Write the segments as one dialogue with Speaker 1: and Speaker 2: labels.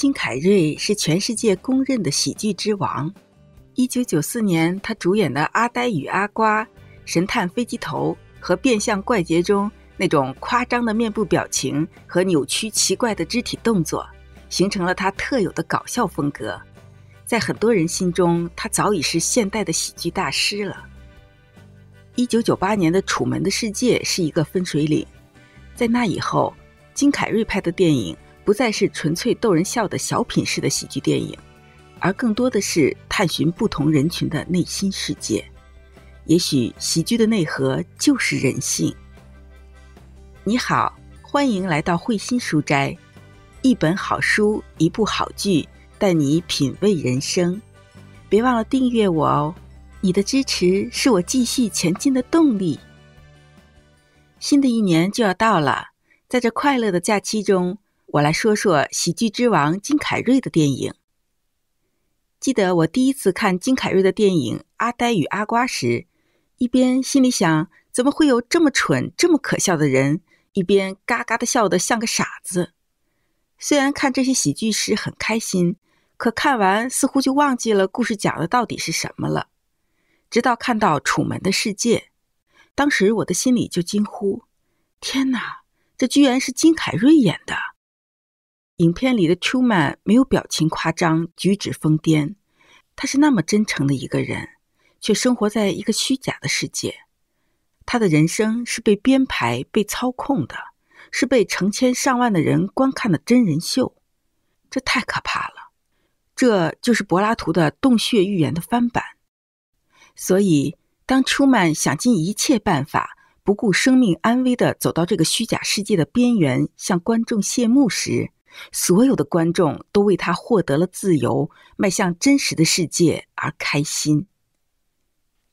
Speaker 1: 金凯瑞是全世界公认的喜剧之王。一九九四年，他主演的《阿呆与阿瓜》《神探飞机头》和《变相怪杰》中，那种夸张的面部表情和扭曲奇怪的肢体动作，形成了他特有的搞笑风格。在很多人心中，他早已是现代的喜剧大师了。一九九八年的《楚门的世界》是一个分水岭，在那以后，金凯瑞拍的电影。不再是纯粹逗人笑的小品式的喜剧电影，而更多的是探寻不同人群的内心世界。也许喜剧的内核就是人性。你好，欢迎来到慧心书斋，一本好书，一部好剧，带你品味人生。别忘了订阅我哦，你的支持是我继续前进的动力。新的一年就要到了，在这快乐的假期中。我来说说喜剧之王金凯瑞的电影。记得我第一次看金凯瑞的电影《阿呆与阿瓜》时，一边心里想怎么会有这么蠢、这么可笑的人，一边嘎嘎的笑得像个傻子。虽然看这些喜剧时很开心，可看完似乎就忘记了故事讲的到底是什么了。直到看到《楚门的世界》，当时我的心里就惊呼：“天哪，这居然是金凯瑞演的！”影片里的 Truman 没有表情夸张，举止疯癫，他是那么真诚的一个人，却生活在一个虚假的世界。他的人生是被编排、被操控的，是被成千上万的人观看的真人秀。这太可怕了！这就是柏拉图的洞穴寓言的翻版。所以，当 Truman 想尽一切办法，不顾生命安危的走到这个虚假世界的边缘，向观众谢幕时，所有的观众都为他获得了自由，迈向真实的世界而开心。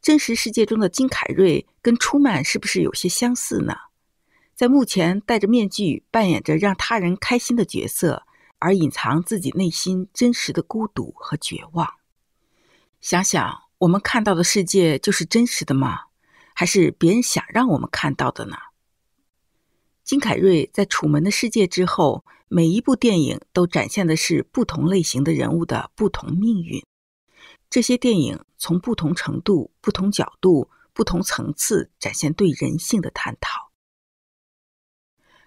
Speaker 1: 真实世界中的金凯瑞跟出曼是不是有些相似呢？在目前戴着面具，扮演着让他人开心的角色，而隐藏自己内心真实的孤独和绝望。想想，我们看到的世界就是真实的吗？还是别人想让我们看到的呢？金凯瑞在《楚门的世界》之后，每一部电影都展现的是不同类型的人物的不同命运。这些电影从不同程度、不同角度、不同层次展现对人性的探讨。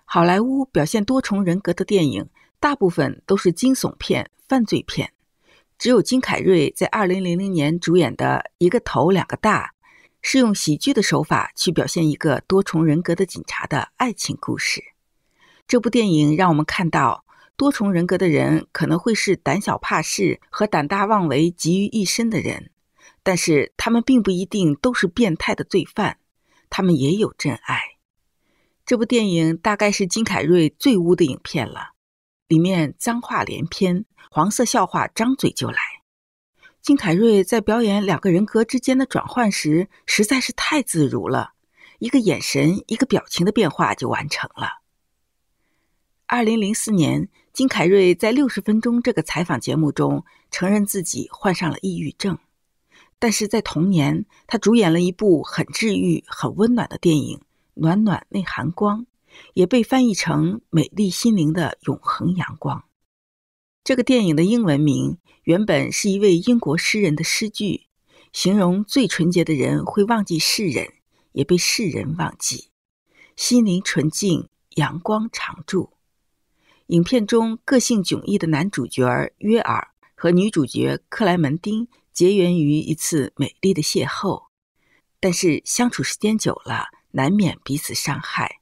Speaker 1: 好莱坞表现多重人格的电影大部分都是惊悚片、犯罪片，只有金凯瑞在二零零零年主演的《一个头两个大》。是用喜剧的手法去表现一个多重人格的警察的爱情故事。这部电影让我们看到多重人格的人可能会是胆小怕事和胆大妄为集于一身的人，但是他们并不一定都是变态的罪犯，他们也有真爱。这部电影大概是金凯瑞最污的影片了，里面脏话连篇，黄色笑话张嘴就来。金凯瑞在表演两个人格之间的转换时实在是太自如了，一个眼神、一个表情的变化就完成了。二零零四年，金凯瑞在《六十分钟》这个采访节目中承认自己患上了抑郁症，但是在同年，他主演了一部很治愈、很温暖的电影《暖暖内含光》，也被翻译成《美丽心灵的永恒阳光》。这个电影的英文名原本是一位英国诗人的诗句，形容最纯洁的人会忘记世人，也被世人忘记。心灵纯净，阳光常驻。影片中个性迥异的男主角约尔和女主角克莱门丁结缘于一次美丽的邂逅，但是相处时间久了，难免彼此伤害。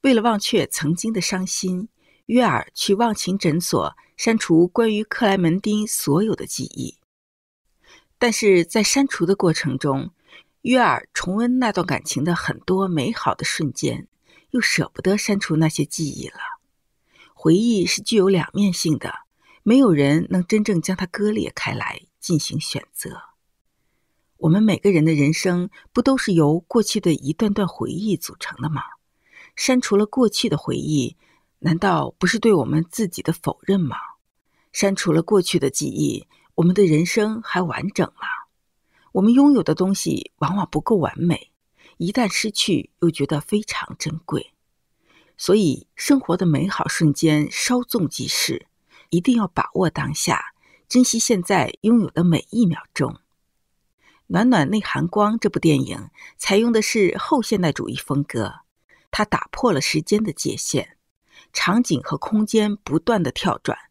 Speaker 1: 为了忘却曾经的伤心，约尔去忘情诊所。删除关于克莱门丁所有的记忆，但是在删除的过程中，约尔重温那段感情的很多美好的瞬间，又舍不得删除那些记忆了。回忆是具有两面性的，没有人能真正将它割裂开来进行选择。我们每个人的人生不都是由过去的一段段回忆组成的吗？删除了过去的回忆，难道不是对我们自己的否认吗？删除了过去的记忆，我们的人生还完整吗？我们拥有的东西往往不够完美，一旦失去又觉得非常珍贵。所以，生活的美好瞬间稍纵即逝，一定要把握当下，珍惜现在拥有的每一秒钟。《暖暖内含光》这部电影采用的是后现代主义风格，它打破了时间的界限，场景和空间不断的跳转。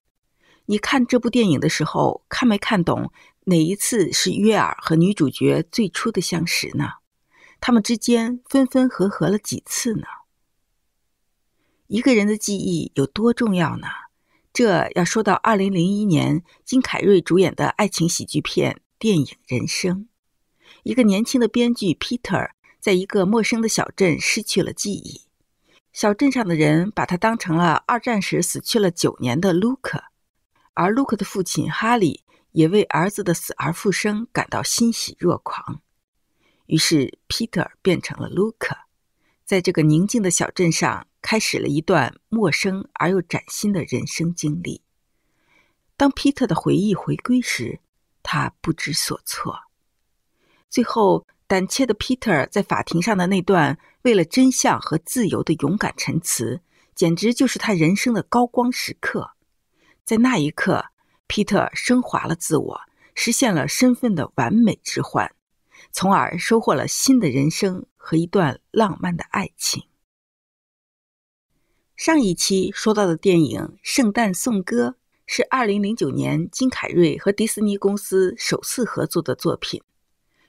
Speaker 1: 你看这部电影的时候，看没看懂哪一次是约尔和女主角最初的相识呢？他们之间分分合合了几次呢？一个人的记忆有多重要呢？这要说到二零零一年金凯瑞主演的爱情喜剧片《电影人生》，一个年轻的编剧 Peter 在一个陌生的小镇失去了记忆，小镇上的人把他当成了二战时死去了九年的 Luke。而 Luke 的父亲哈利也为儿子的死而复生感到欣喜若狂，于是 Peter 变成了 Luke，在这个宁静的小镇上开始了一段陌生而又崭新的人生经历。当 Peter 的回忆回归时，他不知所措。最后，胆怯的 Peter 在法庭上的那段为了真相和自由的勇敢陈词，简直就是他人生的高光时刻。在那一刻，皮特升华了自我，实现了身份的完美置换，从而收获了新的人生和一段浪漫的爱情。上一期说到的电影《圣诞颂歌》是二零零九年金凯瑞和迪士尼公司首次合作的作品。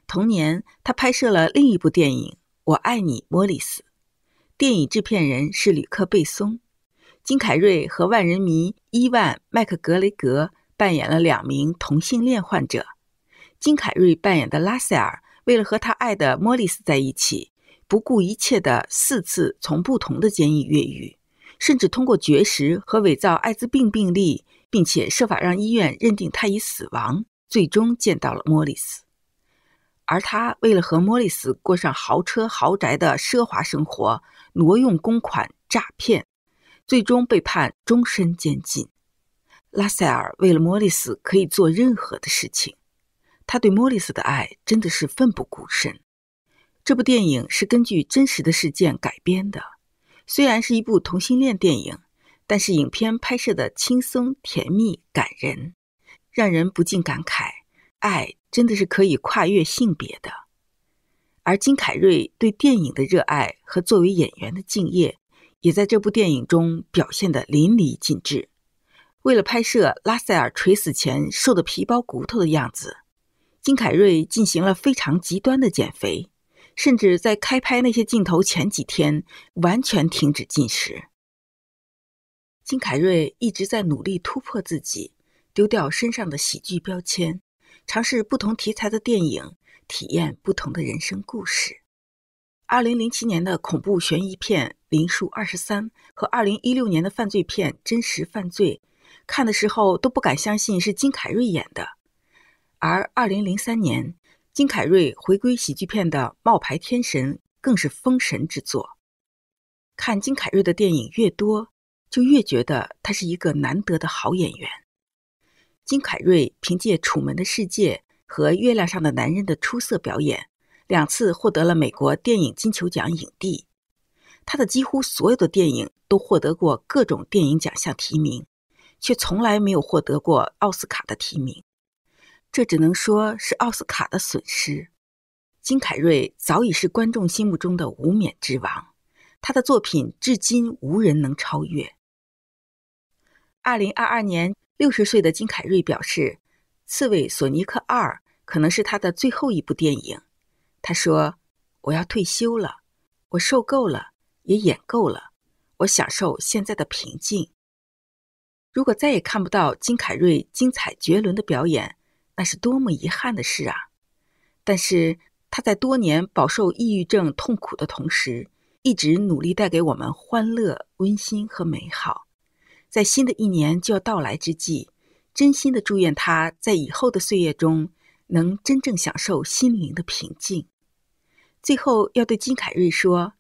Speaker 1: 同年，他拍摄了另一部电影《我爱你，莫里斯》。电影制片人是吕克·贝松。金凯瑞和万人迷伊万麦克格雷格扮演了两名同性恋患者。金凯瑞扮演的拉塞尔，为了和他爱的莫里斯在一起，不顾一切的四次从不同的监狱越狱，甚至通过绝食和伪造艾滋病病例，并且设法让医院认定他已死亡，最终见到了莫里斯。而他为了和莫里斯过上豪车豪宅的奢华生活，挪用公款诈骗。最终被判终身监禁。拉塞尔为了莫里斯可以做任何的事情，他对莫里斯的爱真的是奋不顾身。这部电影是根据真实的事件改编的，虽然是一部同性恋电影，但是影片拍摄的轻松甜蜜感人，让人不禁感慨：爱真的是可以跨越性别的。而金凯瑞对电影的热爱和作为演员的敬业。也在这部电影中表现的淋漓尽致。为了拍摄拉塞尔垂死前瘦的皮包骨头的样子，金凯瑞进行了非常极端的减肥，甚至在开拍那些镜头前几天完全停止进食。金凯瑞一直在努力突破自己，丢掉身上的喜剧标签，尝试不同题材的电影，体验不同的人生故事。二零零七年的恐怖悬疑片《林数二十三》和二零一六年的犯罪片《真实犯罪》，看的时候都不敢相信是金凯瑞演的。而二零零三年，金凯瑞回归喜剧片的《冒牌天神》更是封神之作。看金凯瑞的电影越多，就越觉得他是一个难得的好演员。金凯瑞凭借《楚门的世界》和《月亮上的男人》的出色表演。两次获得了美国电影金球奖影帝，他的几乎所有的电影都获得过各种电影奖项提名，却从来没有获得过奥斯卡的提名。这只能说是奥斯卡的损失。金凯瑞早已是观众心目中的无冕之王，他的作品至今无人能超越。二零二二年，六十岁的金凯瑞表示，《刺猬索尼克二》可能是他的最后一部电影。他说：“我要退休了，我受够了，也演够了，我享受现在的平静。如果再也看不到金凯瑞精彩绝伦的表演，那是多么遗憾的事啊！但是他在多年饱受抑郁症痛苦的同时，一直努力带给我们欢乐、温馨和美好。在新的一年就要到来之际，真心的祝愿他在以后的岁月中能真正享受心灵的平静。”最后要对金凯瑞说：“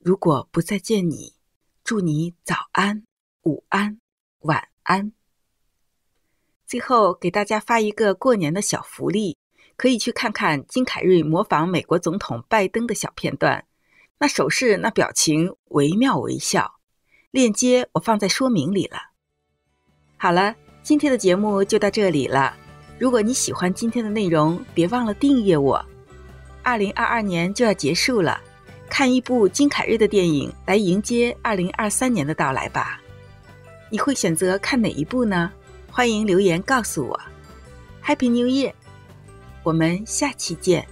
Speaker 1: 如果不再见你，祝你早安、午安、晚安。”最后给大家发一个过年的小福利，可以去看看金凯瑞模仿美国总统拜登的小片段，那手势、那表情，惟妙惟肖。链接我放在说明里了。好了，今天的节目就到这里了。如果你喜欢今天的内容，别忘了订阅我。二零二二年就要结束了，看一部金凯瑞的电影来迎接二零二三年的到来吧。你会选择看哪一部呢？欢迎留言告诉我。Happy New Year！我们下期见。